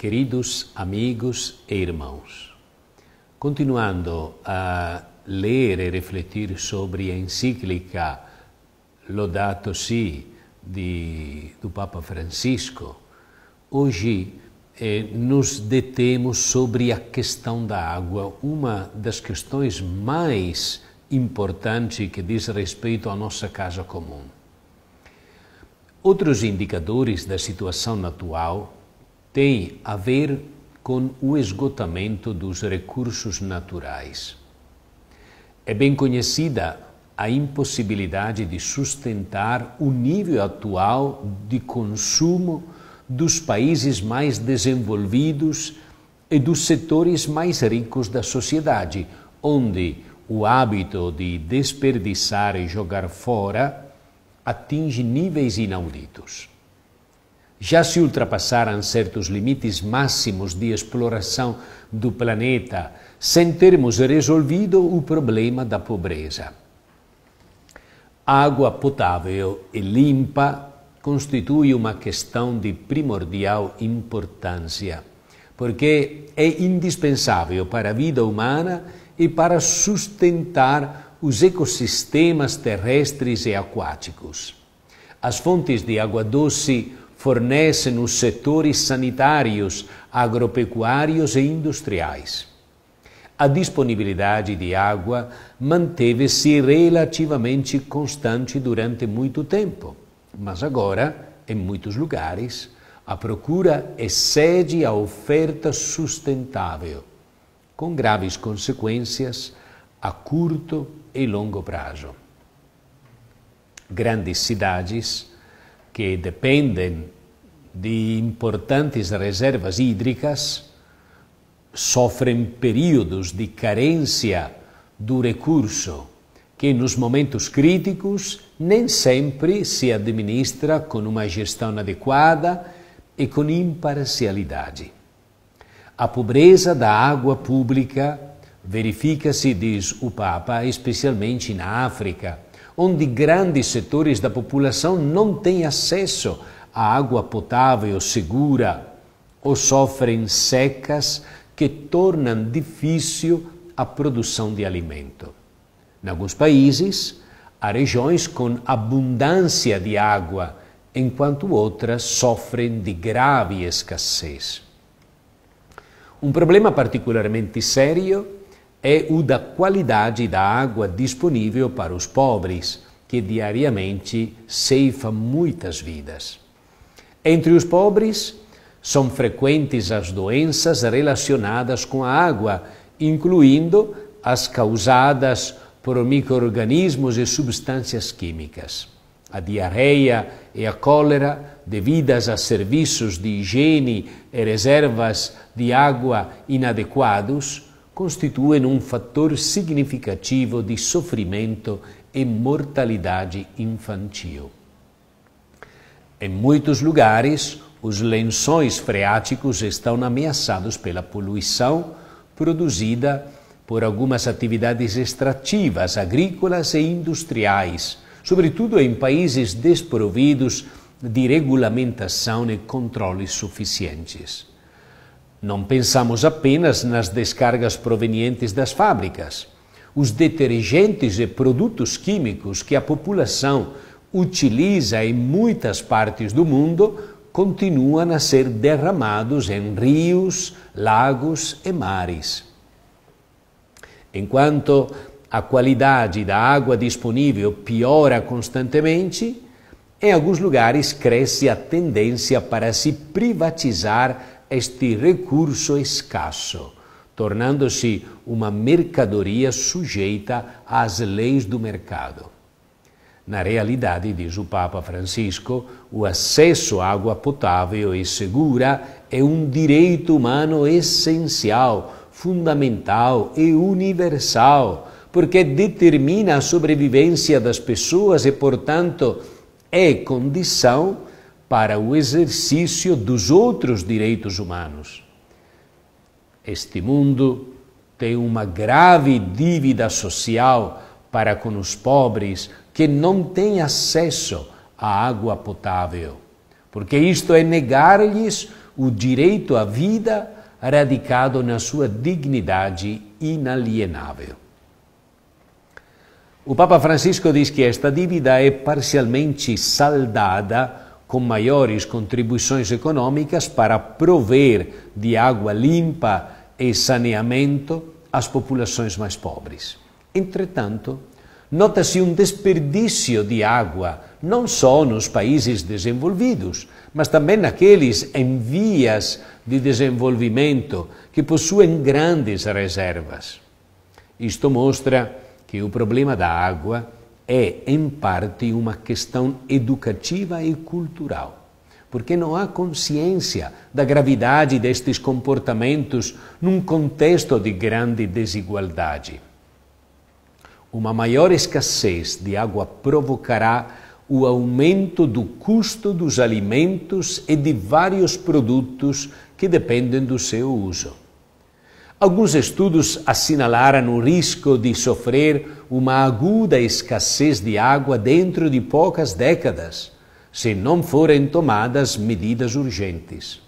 Queridos amigos e irmãos, continuando a ler e refletir sobre a encíclica Laudato Si de, do Papa Francisco, hoje eh, nos detemos sobre a questão da água, uma das questões mais importantes que diz respeito à nossa casa comum. Outros indicadores da situação atual tem a ver com o esgotamento dos recursos naturais. É bem conhecida a impossibilidade de sustentar o nível atual de consumo dos países mais desenvolvidos e dos setores mais ricos da sociedade, onde o hábito de desperdiçar e jogar fora atinge níveis inauditos. Já se ultrapassaram certos limites máximos de exploração do planeta, sem termos resolvido o problema da pobreza. Água potável e limpa constitui uma questão de primordial importância, porque é indispensável para a vida humana e para sustentar os ecossistemas terrestres e aquáticos. As fontes de água doce fornece nos setores sanitários, agropecuários e industriais. A disponibilidade de água manteve-se relativamente constante durante muito tempo, mas agora, em muitos lugares, a procura excede a oferta sustentável, com graves consequências a curto e longo prazo. Grandes cidades que dependem de importantes reservas hídricas sofrem períodos de carência do recurso, que nos momentos críticos nem sempre se administra com uma gestão adequada e com imparcialidade. A pobreza da água pública verifica-se, diz o Papa, especialmente na África onde grandes setores da população não têm acesso à água potável segura ou sofrem secas que tornam difícil a produção de alimento. Em alguns países, há regiões com abundância de água, enquanto outras sofrem de grave escassez. Um problema particularmente sério é o da qualidade da água disponível para os pobres, que diariamente ceifa muitas vidas. Entre os pobres, são frequentes as doenças relacionadas com a água, incluindo as causadas por microorganismos e substâncias químicas. A diarreia e a cólera, devidas a serviços de higiene e reservas de água inadequados, constituem um fator significativo de sofrimento e mortalidade infantil. Em muitos lugares, os lençóis freáticos estão ameaçados pela poluição produzida por algumas atividades extrativas, agrícolas e industriais, sobretudo em países desprovidos de regulamentação e controles suficientes. Não pensamos apenas nas descargas provenientes das fábricas. Os detergentes e produtos químicos que a população utiliza em muitas partes do mundo continuam a ser derramados em rios, lagos e mares. Enquanto a qualidade da água disponível piora constantemente, em alguns lugares cresce a tendência para se privatizar este recurso escasso, tornando-se uma mercadoria sujeita às leis do mercado. Na realidade, diz o Papa Francisco, o acesso à água potável e segura é um direito humano essencial, fundamental e universal, porque determina a sobrevivência das pessoas e, portanto, é condição para o exercício dos outros direitos humanos. Este mundo tem uma grave dívida social para com os pobres que não têm acesso à água potável, porque isto é negar-lhes o direito à vida radicado na sua dignidade inalienável. O Papa Francisco diz que esta dívida é parcialmente saldada com maiores contribuições econômicas para prover de água limpa e saneamento às populações mais pobres. Entretanto, nota-se um desperdício de água não só nos países desenvolvidos, mas também naqueles em vias de desenvolvimento que possuem grandes reservas. Isto mostra que o problema da água é, em parte, uma questão educativa e cultural. Porque não há consciência da gravidade destes comportamentos num contexto de grande desigualdade. Uma maior escassez de água provocará o aumento do custo dos alimentos e de vários produtos que dependem do seu uso. Alguns estudos assinalaram o risco de sofrer uma aguda escassez de água dentro de poucas décadas, se não forem tomadas medidas urgentes.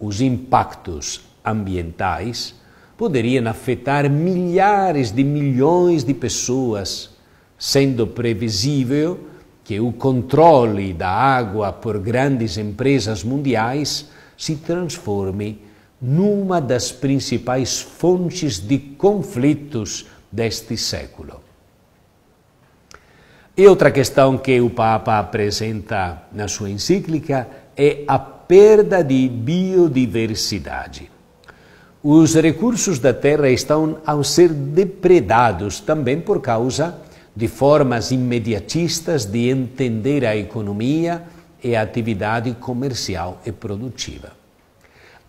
Os impactos ambientais poderiam afetar milhares de milhões de pessoas, sendo previsível que o controle da água por grandes empresas mundiais se transforme numa das principais fontes de conflitos deste século. E outra questão que o Papa apresenta na sua encíclica é a perda de biodiversidade. Os recursos da Terra estão a ser depredados também por causa de formas imediatistas de entender a economia e a atividade comercial e produtiva.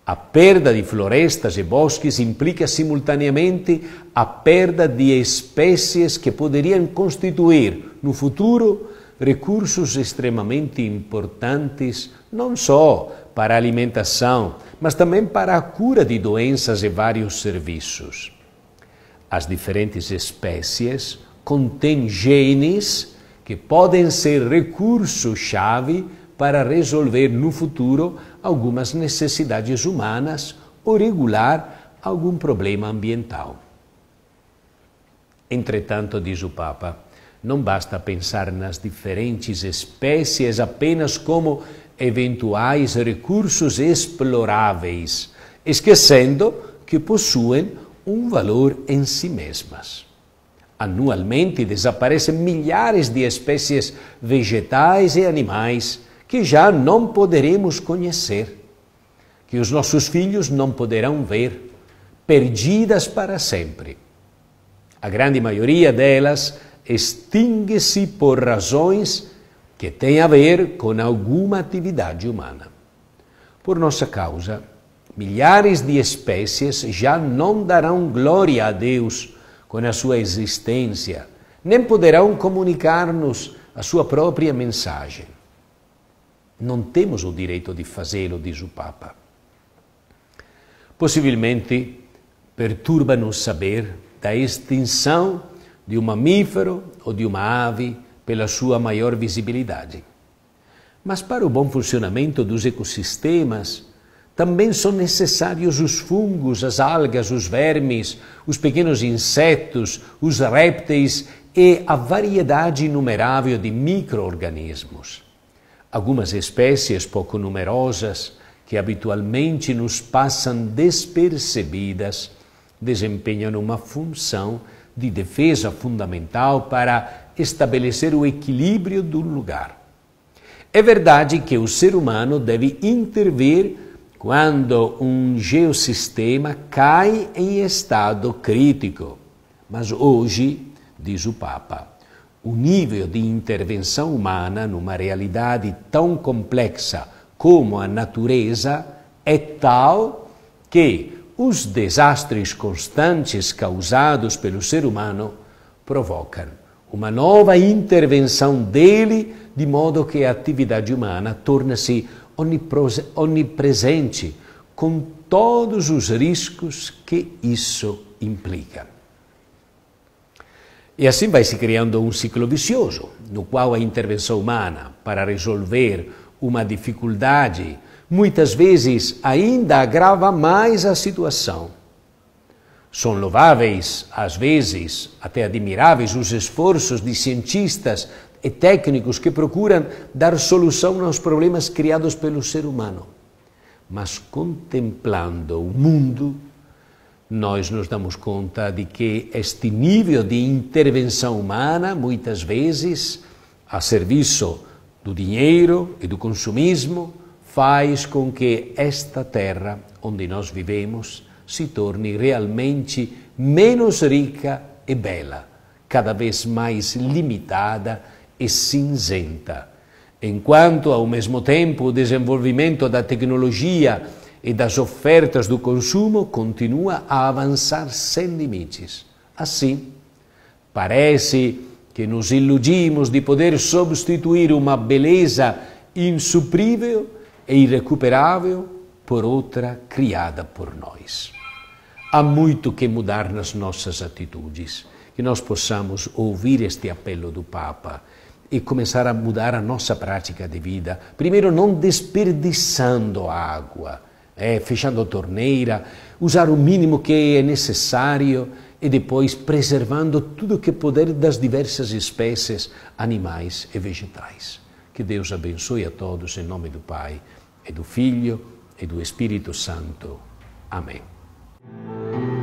A perda de florestas e bosques implica simultaneamente a perda de espécies que poderiam constituir, no futuro, recursos extremamente importantes não só para alimentação, mas também para a cura de doenças e vários serviços. As diferentes espécies contêm genes que podem ser recurso-chave para resolver no futuro algumas necessidades humanas ou regular algum problema ambiental. Entretanto, diz o Papa, não basta pensar nas diferentes espécies apenas como eventuais recursos exploráveis, esquecendo que possuem um valor em si mesmas. Anualmente desaparecem milhares de espécies vegetais e animais que já não poderemos conhecer, que os nossos filhos não poderão ver, perdidas para sempre. A grande maioria delas extingue-se por razões que têm a ver com alguma atividade humana. Por nossa causa, milhares de espécies já não darão glória a Deus com a sua existência, nem poderão comunicar-nos a sua própria mensagem. Não temos o direito de fazê-lo, diz o Papa. Possivelmente perturba-nos saber da extinção de um mamífero ou de uma ave pela sua maior visibilidade. Mas para o bom funcionamento dos ecossistemas, também são necessários os fungos, as algas, os vermes, os pequenos insetos, os répteis e a variedade inumerável de microorganismos. Algumas espécies pouco numerosas, que habitualmente nos passam despercebidas, desempenham uma função de defesa fundamental para estabelecer o equilíbrio do lugar. É verdade que o ser humano deve intervir quando um geossistema cai em estado crítico, mas hoje, diz o Papa, o nível de intervenção humana numa realidade tão complexa como a natureza é tal que os desastres constantes causados pelo ser humano provocam uma nova intervenção dele, de modo que a atividade humana torna-se onipresente, com todos os riscos que isso implica. E assim vai se criando um ciclo vicioso, no qual a intervenção humana para resolver uma dificuldade muitas vezes ainda agrava mais a situação. São louváveis, às vezes até admiráveis, os esforços de cientistas e técnicos que procuram dar solução aos problemas criados pelo ser humano. Mas contemplando o mundo, nós nos damos conta de que este nível de intervenção humana, muitas vezes, a serviço do dinheiro e do consumismo, faz com que esta terra onde nós vivemos se torne realmente menos rica e bela, cada vez mais limitada e cinzenta. Enquanto, ao mesmo tempo, o desenvolvimento da tecnologia e das ofertas do consumo continua a avançar sem limites. Assim, parece que nos iludimos de poder substituir uma beleza insuprível e irrecuperável por outra criada por nós. Há muito que mudar nas nossas atitudes, que nós possamos ouvir este apelo do Papa e começar a mudar a nossa prática de vida. Primeiro, não desperdiçando água, é, fechando torneira, usar o mínimo que é necessário e depois preservando tudo que puder das diversas espécies animais e vegetais. Que Deus abençoe a todos em nome do Pai, e do Filho e do Espírito Santo. Amém.